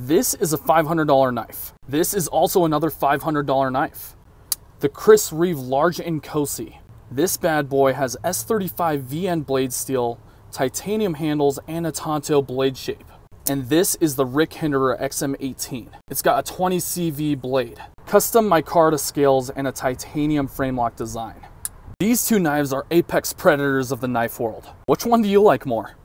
This is a $500 knife. This is also another $500 knife. The Chris Reeve Large & Cosi. This bad boy has S35 VN blade steel, titanium handles, and a Tonto blade shape. And this is the Rick Hinderer XM18. It's got a 20 CV blade, custom micarta scales, and a titanium frame lock design. These two knives are apex predators of the knife world. Which one do you like more?